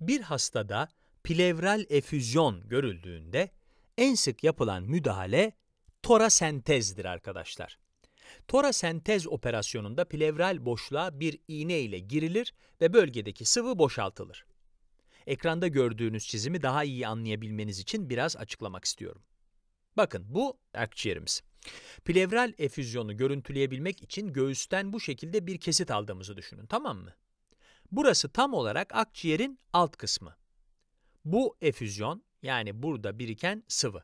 Bir hastada plevral efüzyon görüldüğünde en sık yapılan müdahale torasentezdir arkadaşlar. Torasentez operasyonunda plevral boşluğa bir iğne ile girilir ve bölgedeki sıvı boşaltılır. Ekranda gördüğünüz çizimi daha iyi anlayabilmeniz için biraz açıklamak istiyorum. Bakın bu akciğerimiz. Plevral efüzyonu görüntüleyebilmek için göğüsten bu şekilde bir kesit aldığımızı düşünün tamam mı? Burası tam olarak akciğerin alt kısmı. Bu efüzyon yani burada biriken sıvı.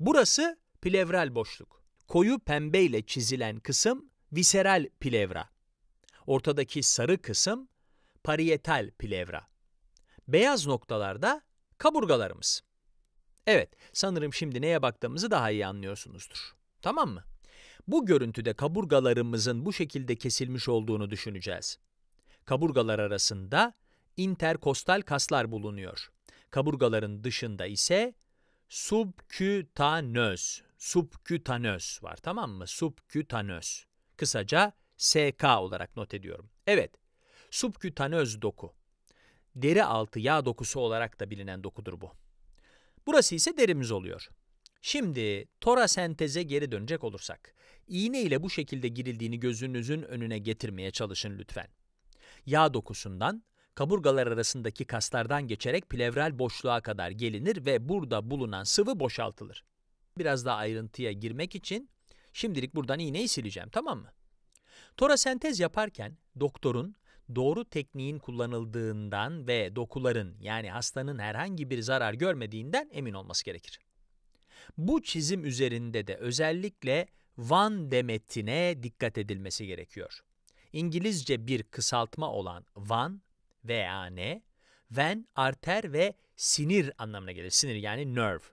Burası plevral boşluk. Koyu pembe ile çizilen kısım viseral plevra. Ortadaki sarı kısım parietal plevra. Beyaz noktalarda kaburgalarımız. Evet, sanırım şimdi neye baktığımızı daha iyi anlıyorsunuzdur. Tamam mı? Bu görüntüde kaburgalarımızın bu şekilde kesilmiş olduğunu düşüneceğiz. Kaburgalar arasında interkostal kaslar bulunuyor. Kaburgaların dışında ise subkütanöz, subkütanöz var tamam mı? Subkütanöz. Kısaca SK olarak not ediyorum. Evet, subkütanöz doku. Deri altı yağ dokusu olarak da bilinen dokudur bu. Burası ise derimiz oluyor. Şimdi torasenteze geri dönecek olursak, iğne ile bu şekilde girildiğini gözünüzün önüne getirmeye çalışın lütfen yağ dokusundan, kaburgalar arasındaki kaslardan geçerek plevral boşluğa kadar gelinir ve burada bulunan sıvı boşaltılır. Biraz daha ayrıntıya girmek için şimdilik buradan iğneyi sileceğim tamam mı? Torasentez yaparken doktorun doğru tekniğin kullanıldığından ve dokuların yani hastanın herhangi bir zarar görmediğinden emin olması gerekir. Bu çizim üzerinde de özellikle Van demetine dikkat edilmesi gerekiyor. İngilizce bir kısaltma olan van veya ne, ven arter ve sinir anlamına gelir. Sinir yani nerve.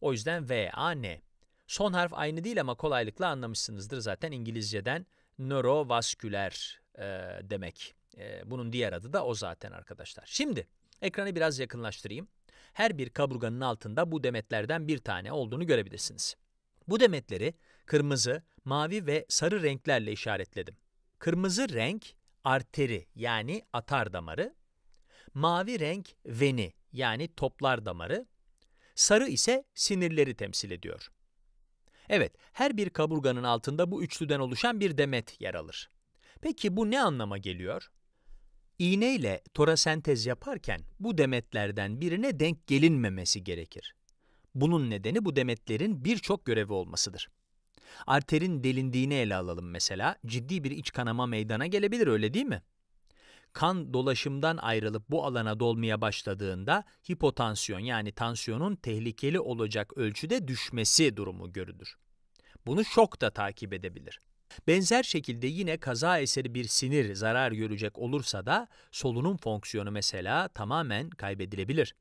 O yüzden veya ne. Son harf aynı değil ama kolaylıkla anlamışsınızdır zaten İngilizceden nörovasküler e, demek. E, bunun diğer adı da o zaten arkadaşlar. Şimdi ekranı biraz yakınlaştırayım. Her bir kaburganın altında bu demetlerden bir tane olduğunu görebilirsiniz. Bu demetleri kırmızı, mavi ve sarı renklerle işaretledim. Kırmızı renk arteri yani atar damarı, mavi renk veni yani toplar damarı, sarı ise sinirleri temsil ediyor. Evet, her bir kaburganın altında bu üçlüden oluşan bir demet yer alır. Peki bu ne anlama geliyor? İğneyle torasentez yaparken bu demetlerden birine denk gelinmemesi gerekir. Bunun nedeni bu demetlerin birçok görevi olmasıdır. Arterin delindiğini ele alalım mesela. Ciddi bir iç kanama meydana gelebilir öyle değil mi? Kan dolaşımdan ayrılıp bu alana dolmaya başladığında hipotansiyon yani tansiyonun tehlikeli olacak ölçüde düşmesi durumu görülür. Bunu şok da takip edebilir. Benzer şekilde yine kaza eseri bir sinir zarar görecek olursa da solunum fonksiyonu mesela tamamen kaybedilebilir.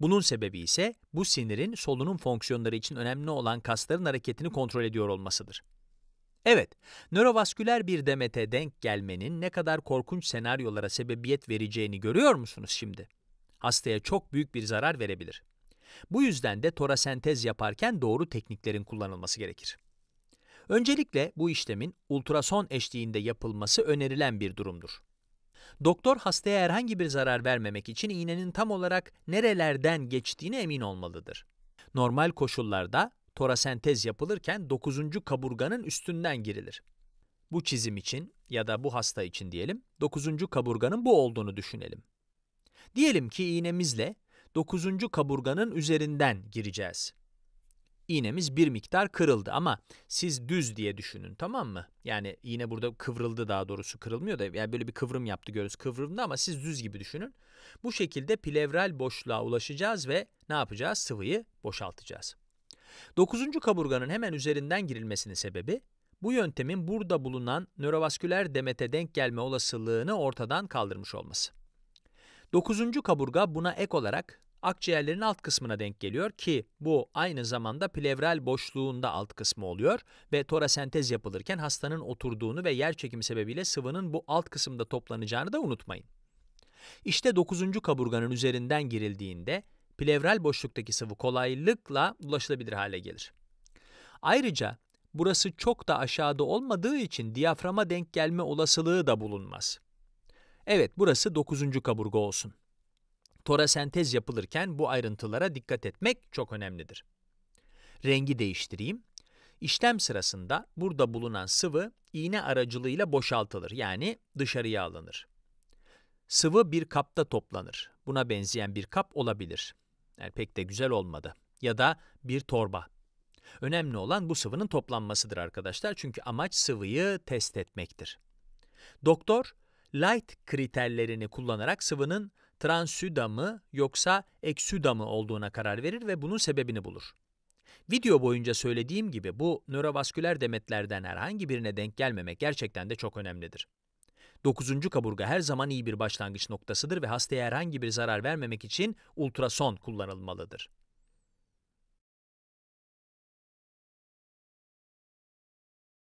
Bunun sebebi ise bu sinirin solunum fonksiyonları için önemli olan kasların hareketini kontrol ediyor olmasıdır. Evet, nörovasküler bir demete denk gelmenin ne kadar korkunç senaryolara sebebiyet vereceğini görüyor musunuz şimdi? Hastaya çok büyük bir zarar verebilir. Bu yüzden de torasentez yaparken doğru tekniklerin kullanılması gerekir. Öncelikle bu işlemin ultrason eşliğinde yapılması önerilen bir durumdur. Doktor hastaya herhangi bir zarar vermemek için iğnenin tam olarak nerelerden geçtiğine emin olmalıdır. Normal koşullarda torasentez yapılırken 9. kaburganın üstünden girilir. Bu çizim için ya da bu hasta için diyelim 9. kaburganın bu olduğunu düşünelim. Diyelim ki iğnemizle 9. kaburganın üzerinden gireceğiz iğnemiz bir miktar kırıldı ama siz düz diye düşünün tamam mı? Yani iğne burada kıvrıldı daha doğrusu kırılmıyor da yani böyle bir kıvrım yaptı göğüs kıvrımda ama siz düz gibi düşünün. Bu şekilde plevral boşluğa ulaşacağız ve ne yapacağız? Sıvıyı boşaltacağız. Dokuzuncu kaburganın hemen üzerinden girilmesinin sebebi bu yöntemin burada bulunan nörovasküler demete denk gelme olasılığını ortadan kaldırmış olması. Dokuzuncu kaburga buna ek olarak akciğerlerin alt kısmına denk geliyor ki bu aynı zamanda plevral boşluğunda alt kısmı oluyor ve torasentez yapılırken hastanın oturduğunu ve yer çekimi sebebiyle sıvının bu alt kısımda toplanacağını da unutmayın. İşte 9. kaburganın üzerinden girildiğinde plevral boşluktaki sıvı kolaylıkla ulaşılabilir hale gelir. Ayrıca burası çok da aşağıda olmadığı için diyaframa denk gelme olasılığı da bulunmaz. Evet burası 9. kaburga olsun. Torasentez yapılırken bu ayrıntılara dikkat etmek çok önemlidir. Rengi değiştireyim. İşlem sırasında burada bulunan sıvı iğne aracılığıyla boşaltılır yani dışarıya alınır. Sıvı bir kapta toplanır. Buna benzeyen bir kap olabilir. Yani pek de güzel olmadı. Ya da bir torba. Önemli olan bu sıvının toplanmasıdır arkadaşlar. Çünkü amaç sıvıyı test etmektir. Doktor, light kriterlerini kullanarak sıvının transüda mı yoksa eksüda mı olduğuna karar verir ve bunun sebebini bulur. Video boyunca söylediğim gibi bu nörovasküler demetlerden herhangi birine denk gelmemek gerçekten de çok önemlidir. Dokuzuncu kaburga her zaman iyi bir başlangıç noktasıdır ve hastaya herhangi bir zarar vermemek için ultrason kullanılmalıdır.